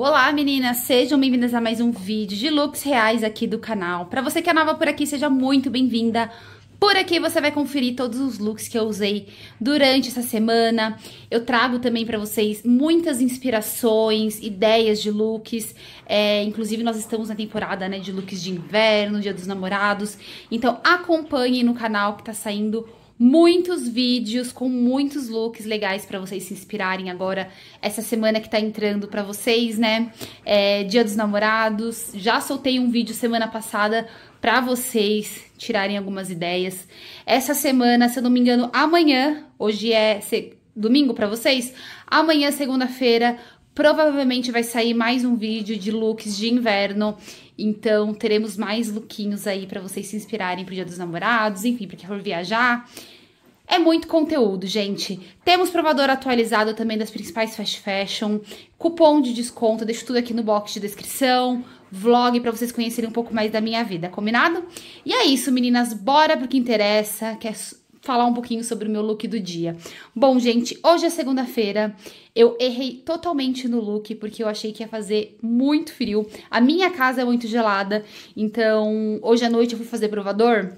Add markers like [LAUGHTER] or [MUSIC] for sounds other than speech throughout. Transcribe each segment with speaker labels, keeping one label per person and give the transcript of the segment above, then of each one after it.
Speaker 1: Olá meninas, sejam bem-vindas a mais um vídeo de looks reais aqui do canal. Para você que é nova por aqui, seja muito bem-vinda. Por aqui você vai conferir todos os looks que eu usei durante essa semana. Eu trago também para vocês muitas inspirações, ideias de looks. É, inclusive nós estamos na temporada né, de looks de inverno, dia dos namorados. Então acompanhe no canal que tá saindo muitos vídeos com muitos looks legais para vocês se inspirarem agora essa semana que tá entrando para vocês, né? É, Dia dos Namorados. Já soltei um vídeo semana passada para vocês tirarem algumas ideias. Essa semana, se eu não me engano, amanhã, hoje é domingo para vocês, amanhã, segunda-feira, provavelmente vai sair mais um vídeo de looks de inverno então, teremos mais lookinhos aí para vocês se inspirarem pro Dia dos Namorados, enfim, para quem for viajar. É muito conteúdo, gente. Temos provador atualizado também das principais fast fashion, cupom de desconto, deixo tudo aqui no box de descrição, vlog para vocês conhecerem um pouco mais da minha vida, combinado? E é isso, meninas, bora pro que interessa, que é falar um pouquinho sobre o meu look do dia. Bom, gente, hoje é segunda-feira. Eu errei totalmente no look porque eu achei que ia fazer muito frio. A minha casa é muito gelada, então hoje à noite eu fui fazer provador.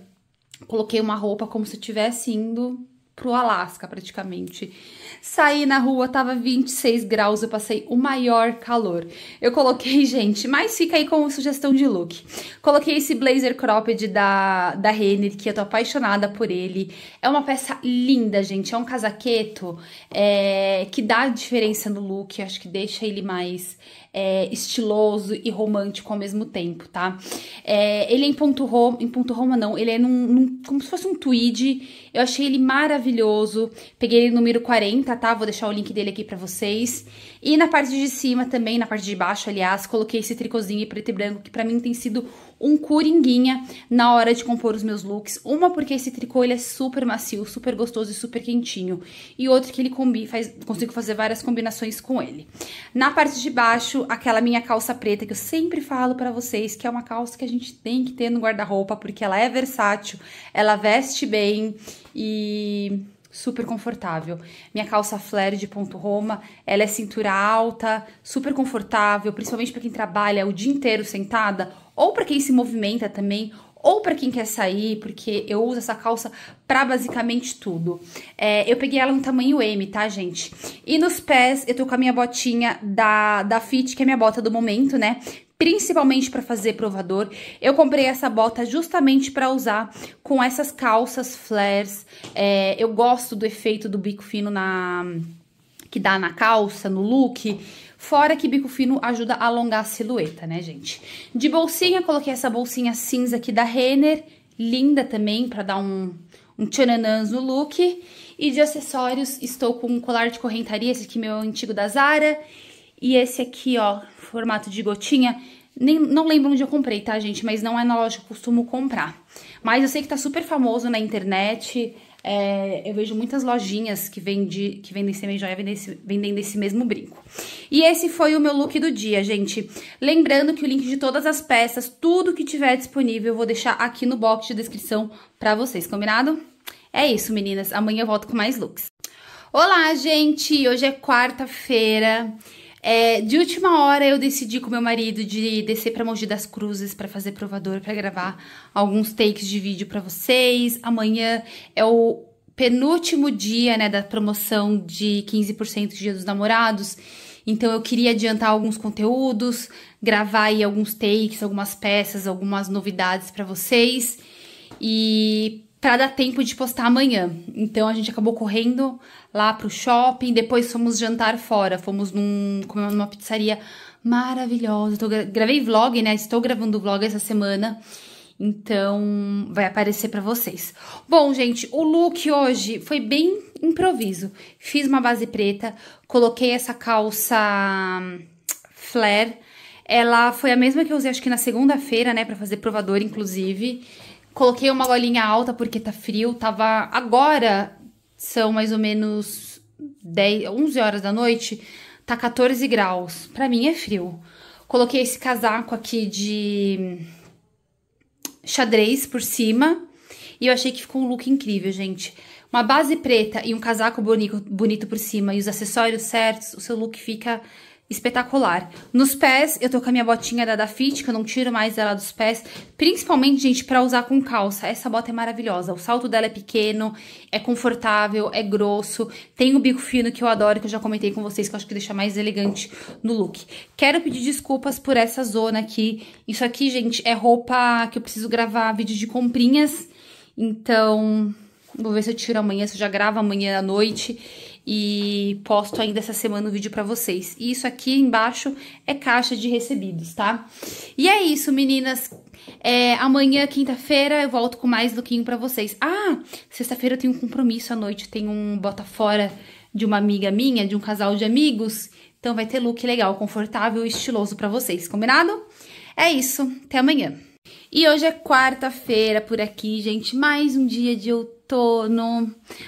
Speaker 1: Coloquei uma roupa como se eu estivesse indo pro Alasca praticamente. Saí na rua, tava 26 graus, eu passei o maior calor. Eu coloquei, [LAUGHS] gente, mas fica aí com sugestão de look. Coloquei esse blazer cropped da, da Renner, que eu tô apaixonada por ele. É uma peça linda, gente, é um casaqueto é, que dá diferença no look, acho que deixa ele mais é, estiloso e romântico ao mesmo tempo, tá? É, ele é em ponto Roma, em ponto Roma não, ele é num, num, como se fosse um tweed, eu achei ele maravilhoso, peguei ele número 40, tá? Vou deixar o link dele aqui pra vocês. E na parte de cima também, na parte de baixo, aliás, coloquei esse tricôzinho preto e branco, que pra mim tem sido um coringuinha na hora de compor os meus looks. Uma porque esse tricô ele é super macio, super gostoso e super quentinho. E outra que ele combi, faz, consigo fazer várias combinações com ele. Na parte de baixo, aquela minha calça preta que eu sempre falo para vocês, que é uma calça que a gente tem que ter no guarda-roupa, porque ela é versátil, ela veste bem e super confortável. Minha calça flare de ponto Roma, ela é cintura alta, super confortável, principalmente para quem trabalha o dia inteiro sentada ou para quem se movimenta também. Ou para quem quer sair, porque eu uso essa calça para basicamente tudo. É, eu peguei ela no tamanho M, tá, gente? E nos pés, eu tô com a minha botinha da, da Fit, que é minha bota do momento, né? principalmente para fazer provador. Eu comprei essa bota justamente para usar com essas calças flares. É, eu gosto do efeito do bico fino na que dá na calça, no look. Fora que bico fino ajuda a alongar a silhueta, né, gente? De bolsinha, coloquei essa bolsinha cinza aqui da Renner. Linda também, para dar um, um tchananãs no look. E de acessórios, estou com um colar de correntaria, esse aqui meu antigo da Zara e esse aqui, ó, formato de gotinha, nem, não lembro onde eu comprei, tá, gente? Mas não é na loja que eu costumo comprar. Mas eu sei que tá super famoso na internet. É, eu vejo muitas lojinhas que, vende, que vendem semi joia esse, vendendo esse mesmo brinco. E esse foi o meu look do dia, gente. Lembrando que o link de todas as peças, tudo que tiver disponível, eu vou deixar aqui no box de descrição pra vocês, combinado? É isso, meninas. Amanhã eu volto com mais looks. Olá, gente! Hoje é quarta-feira. É, de última hora eu decidi com meu marido de descer para Mogi das Cruzes para fazer provador, para gravar alguns takes de vídeo para vocês. Amanhã é o penúltimo dia, né, da promoção de 15% de Dia dos Namorados. Então eu queria adiantar alguns conteúdos, gravar aí alguns takes, algumas peças, algumas novidades para vocês. E para dar tempo de postar amanhã. Então a gente acabou correndo lá pro shopping, depois fomos jantar fora, fomos num, comemos é numa pizzaria maravilhosa. Tô, gravei vlog, né? Estou gravando vlog essa semana. Então, vai aparecer para vocês. Bom, gente, o look hoje foi bem improviso. Fiz uma base preta, coloquei essa calça hum, flare. Ela foi a mesma que eu usei, acho que na segunda-feira, né, para fazer provador, inclusive. Coloquei uma golinha alta porque tá frio. Tava. Agora são mais ou menos 10, 11 horas da noite. Tá 14 graus. Pra mim é frio. Coloquei esse casaco aqui de xadrez por cima. E eu achei que ficou um look incrível, gente. Uma base preta e um casaco bonito, bonito por cima e os acessórios certos, o seu look fica espetacular. Nos pés, eu tô com a minha botinha da Dafit, que eu não tiro mais ela dos pés, principalmente, gente, para usar com calça. Essa bota é maravilhosa. O salto dela é pequeno, é confortável, é grosso, tem o bico fino que eu adoro, que eu já comentei com vocês, que eu acho que deixa mais elegante no look. Quero pedir desculpas por essa zona aqui. Isso aqui, gente, é roupa que eu preciso gravar vídeo de comprinhas. Então, vou ver se eu tiro amanhã, se eu já gravo amanhã à noite e posto ainda essa semana o um vídeo para vocês. E isso aqui embaixo é caixa de recebidos, tá? E é isso, meninas. É, amanhã, quinta-feira, eu volto com mais lookinho para vocês. Ah, sexta-feira eu tenho um compromisso à noite, tem um bota fora de uma amiga minha, de um casal de amigos. Então vai ter look legal, confortável e estiloso para vocês, combinado? É isso, até amanhã. E hoje é quarta-feira por aqui, gente, mais um dia de outubro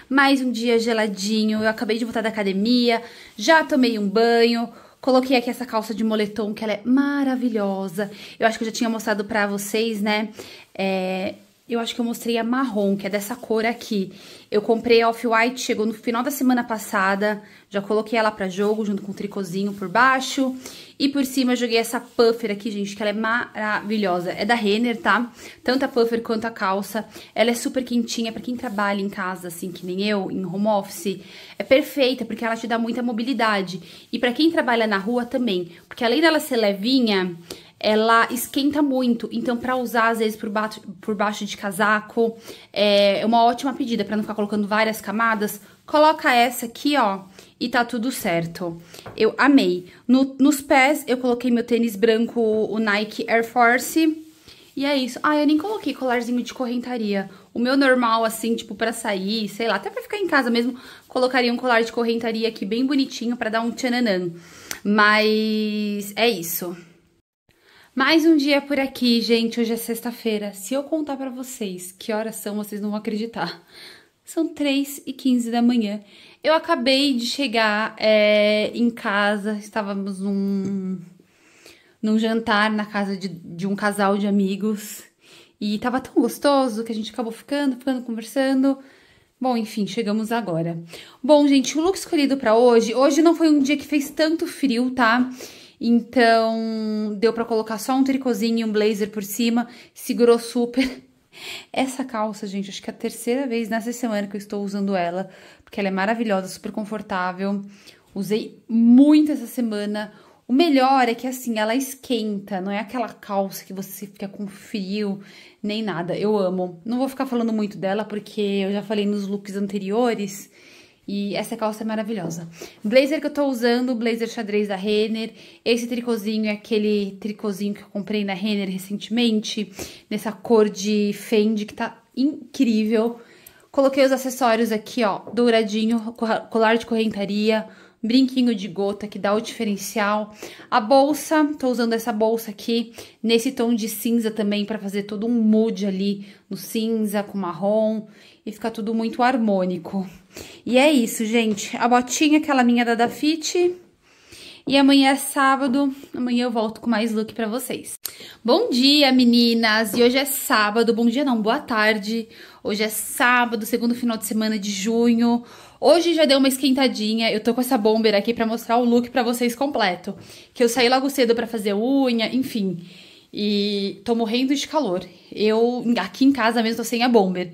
Speaker 1: mais um dia geladinho. Eu acabei de voltar da academia, já tomei um banho, Coloquei aqui essa calça de moletom, que ela é maravilhosa. Eu acho que eu já tinha mostrado pra vocês, né? É, eu acho que eu mostrei a marrom, que é dessa cor aqui. Eu comprei off-white, chegou no final da semana passada. Já coloquei ela pra jogo, junto com o tricôzinho por baixo. E por cima eu joguei essa puffer aqui, gente, que ela é maravilhosa. É da Renner, tá? Tanto a puffer quanto a calça. Ela é super quentinha, pra quem trabalha em casa, assim, que nem eu, em home office. É perfeita, porque ela te dá muita mobilidade. E pra quem trabalha na rua também. Porque além dela ser levinha, ela esquenta muito. Então, para usar, às vezes, por baixo, por baixo de casaco, é, é uma ótima pedida para não ficar colocando várias camadas. Coloca essa aqui, ó, e tá tudo certo. Eu amei. No, nos pés, eu coloquei meu tênis branco, o Nike Air Force. E é isso. Ah, eu nem coloquei colarzinho de correntaria. O meu normal, assim, tipo, pra sair, sei lá, até pra ficar em casa mesmo, colocaria um colar de correntaria aqui bem bonitinho pra dar um tchananã. Mas é isso. Mais um dia por aqui, gente. Hoje é sexta-feira. Se eu contar para vocês que horas são, vocês não vão acreditar. São 3 e 15 da manhã. Eu acabei de chegar é, em casa, estávamos num, num jantar na casa de, de um casal de amigos. E tava tão gostoso que a gente acabou ficando, ficando conversando. Bom, enfim, chegamos agora. Bom, gente, o look escolhido para hoje, hoje não foi um dia que fez tanto frio, tá? Então, deu para colocar só um tricôzinho e um blazer por cima, segurou super. [LAUGHS] Essa calça, gente, acho que é a terceira vez nessa semana que eu estou usando ela, porque ela é maravilhosa, super confortável. Usei muito essa semana. O melhor é que assim, ela esquenta, não é aquela calça que você fica com frio, nem nada. Eu amo. Não vou ficar falando muito dela porque eu já falei nos looks anteriores e essa calça é maravilhosa. Blazer que eu tô usando, blazer xadrez da Renner. Esse tricôzinho é aquele tricôzinho que eu comprei na Renner recentemente, nessa cor de Fendi que tá incrível. Coloquei os acessórios aqui, ó, douradinho, colar de correntaria, brinquinho de gota que dá o diferencial. A bolsa, tô usando essa bolsa aqui nesse tom de cinza também para fazer todo um mood ali no cinza com marrom e fica tudo muito harmônico. E é isso, gente. A botinha, aquela minha da Dafite. E amanhã é sábado, amanhã eu volto com mais look pra vocês. Bom dia, meninas! E hoje é sábado, bom dia não, boa tarde. Hoje é sábado, segundo final de semana de junho. Hoje já deu uma esquentadinha, eu tô com essa bomber aqui pra mostrar o look pra vocês completo. Que eu saí logo cedo pra fazer unha, enfim. E tô morrendo de calor. Eu, aqui em casa mesmo, tô sem a bomber.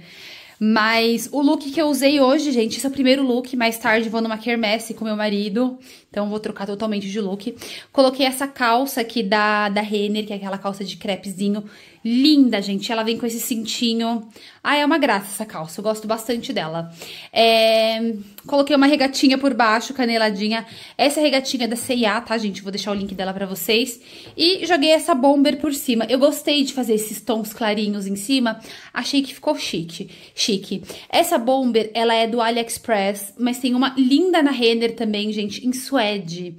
Speaker 1: Mas o look que eu usei hoje, gente, esse é o primeiro look. Mais tarde vou numa quermesse com meu marido. Então vou trocar totalmente de look. Coloquei essa calça aqui da, da Renner, que é aquela calça de crepezinho Linda, gente. Ela vem com esse cintinho. Ah, é uma graça essa calça. Eu gosto bastante dela. É... Coloquei uma regatinha por baixo, caneladinha. Essa é regatinha da C&A, tá, gente? Vou deixar o link dela pra vocês. E joguei essa bomber por cima. Eu gostei de fazer esses tons clarinhos em cima. Achei que ficou chique. Chique. Essa bomber, ela é do AliExpress, mas tem uma linda na Renner também, gente, em suede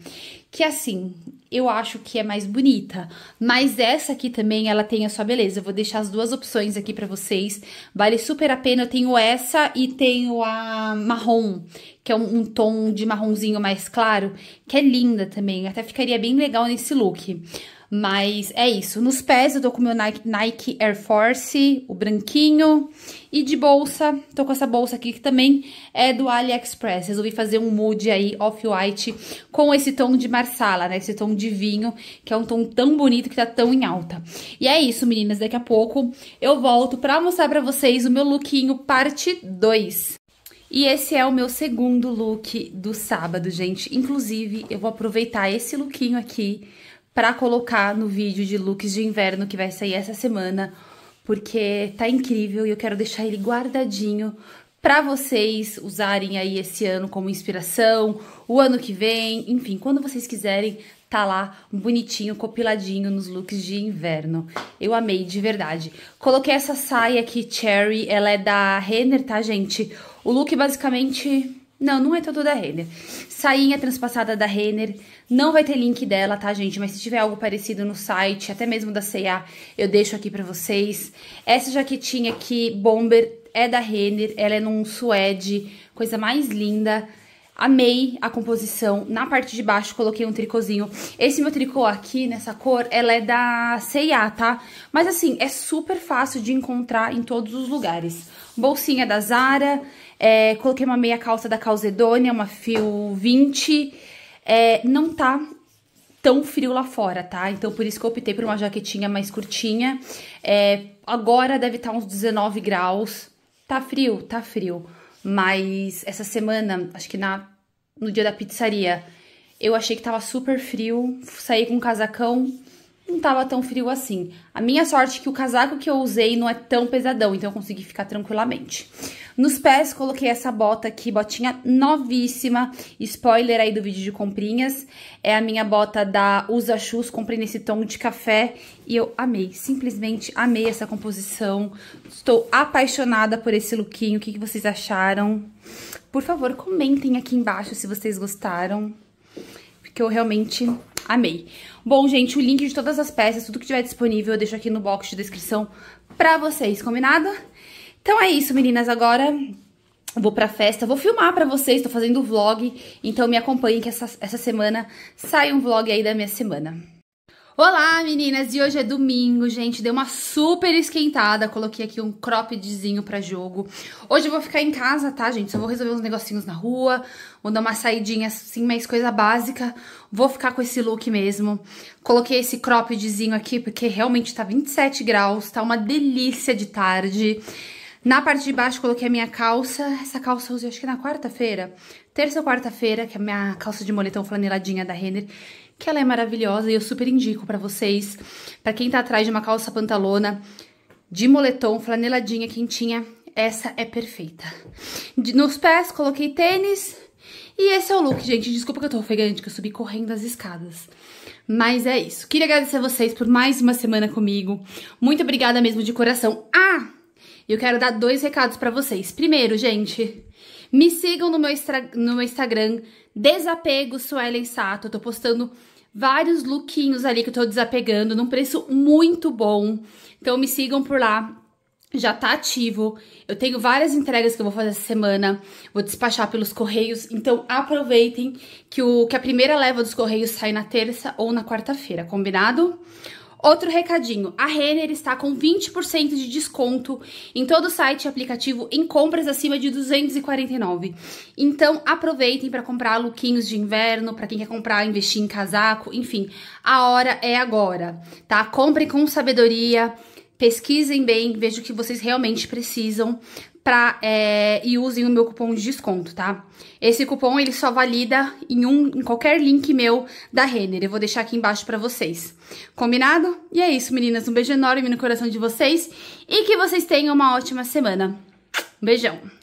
Speaker 1: que assim, eu acho que é mais bonita, mas essa aqui também ela tem a sua beleza. Eu vou deixar as duas opções aqui para vocês. Vale super a pena. Eu tenho essa e tenho a marrom, que é um, um, tom de marronzinho mais claro, que é linda também. Até ficaria bem legal nesse look. Mas é isso. Nos pés eu tô com o meu Nike Air Force, o branquinho. E de bolsa, tô com essa bolsa aqui que também é do AliExpress. Resolvi fazer um mood aí off-white com esse tom de marsala, né? Esse tom de vinho, que é um tom tão bonito que tá tão em alta. E é isso, meninas. Daqui a pouco eu volto pra mostrar pra vocês o meu lookinho parte 2. E esse é o meu segundo look do sábado, gente. Inclusive, eu vou aproveitar esse lookinho aqui para colocar no vídeo de looks de inverno que vai sair essa semana, porque tá incrível e eu quero deixar ele guardadinho para vocês usarem aí esse ano como inspiração, o ano que vem, enfim, quando vocês quiserem, tá lá bonitinho, copiladinho nos looks de inverno. Eu amei, de verdade. Coloquei essa saia aqui, Cherry, ela é da Renner, tá, gente? O look basicamente não, não é tudo da Renner. Sainha transpassada da Renner. Não vai ter link dela, tá, gente? Mas se tiver algo parecido no site, até mesmo da C&A, eu deixo aqui pra vocês. Essa jaquetinha aqui, Bomber, é da Renner. Ela é num suede, coisa mais linda. Amei a composição. Na parte de baixo coloquei um tricôzinho. Esse meu tricô aqui, nessa cor, ela é da C&A, tá? Mas assim, é super fácil de encontrar em todos os lugares. Bolsinha da Zara, é, coloquei uma meia calça da Calzedônia, uma fio 20. É, não tá tão frio lá fora, tá? Então por isso que eu optei por uma jaquetinha mais curtinha. É, agora deve estar tá uns 19 graus. Tá frio, tá frio. Mas essa semana, acho que na, no dia da pizzaria, eu achei que tava super frio. Saí com um casacão não tava tão frio assim. A minha sorte é que o casaco que eu usei não é tão pesadão, então eu consegui ficar tranquilamente. Nos pés, coloquei essa bota aqui, botinha novíssima. Spoiler aí do vídeo de comprinhas. É a minha bota da Usa Shoes, comprei nesse tom de café e eu amei, simplesmente amei essa composição. Estou apaixonada por esse lookinho, o que, que vocês acharam? Por favor, comentem aqui embaixo se vocês gostaram, porque eu realmente Amei. Bom, gente, o link de todas as peças, tudo que tiver disponível, eu deixo aqui no box de descrição pra vocês, combinado? Então é isso, meninas. Agora vou pra festa, vou filmar pra vocês, tô fazendo vlog, então me acompanhem que essa, essa semana sai um vlog aí da minha semana. Olá, meninas! E hoje é domingo, gente. Deu uma super esquentada. Coloquei aqui um croppedzinho pra jogo. Hoje eu vou ficar em casa, tá, gente? Só vou resolver uns negocinhos na rua. Vou dar uma saidinha, assim, mais coisa básica. Vou ficar com esse look mesmo. Coloquei esse croppedzinho aqui porque realmente tá 27 graus. Tá uma delícia de tarde. Na parte de baixo, coloquei a minha calça. Essa calça eu usei, acho que na quarta-feira. Terça ou quarta-feira, que é a minha calça de moletom flaneladinha da Renner. Que ela é maravilhosa e eu super indico pra vocês. Pra quem tá atrás de uma calça pantalona de moletom flaneladinha, quentinha, essa é perfeita. De, nos pés, coloquei tênis. E esse é o look, gente. Desculpa que eu tô ofegante, que eu subi correndo as escadas. Mas é isso. Queria agradecer a vocês por mais uma semana comigo. Muito obrigada mesmo de coração. Ah! E eu quero dar dois recados para vocês. Primeiro, gente, me sigam no meu, no meu Instagram, Desapego Suelen Sato. Eu tô postando vários lookinhos ali que eu tô desapegando num preço muito bom. Então me sigam por lá. Já tá ativo. Eu tenho várias entregas que eu vou fazer essa semana. Vou despachar pelos correios. Então aproveitem que, o, que a primeira leva dos correios sai na terça ou na quarta-feira, combinado? Outro recadinho, a Renner está com 20% de desconto em todo site e aplicativo em compras acima de 249. Então aproveitem para comprar lookinhos de inverno, para quem quer comprar, investir em casaco, enfim, a hora é agora, tá? Comprem com sabedoria, pesquisem bem, vejam o que vocês realmente precisam pra, é, e usem o meu cupom de desconto, tá? Esse cupom ele só valida em, um, em qualquer link meu da Renner. Eu vou deixar aqui embaixo para vocês. Combinado? E é isso, meninas. Um beijo enorme no coração de vocês e que vocês tenham uma ótima semana. Um beijão!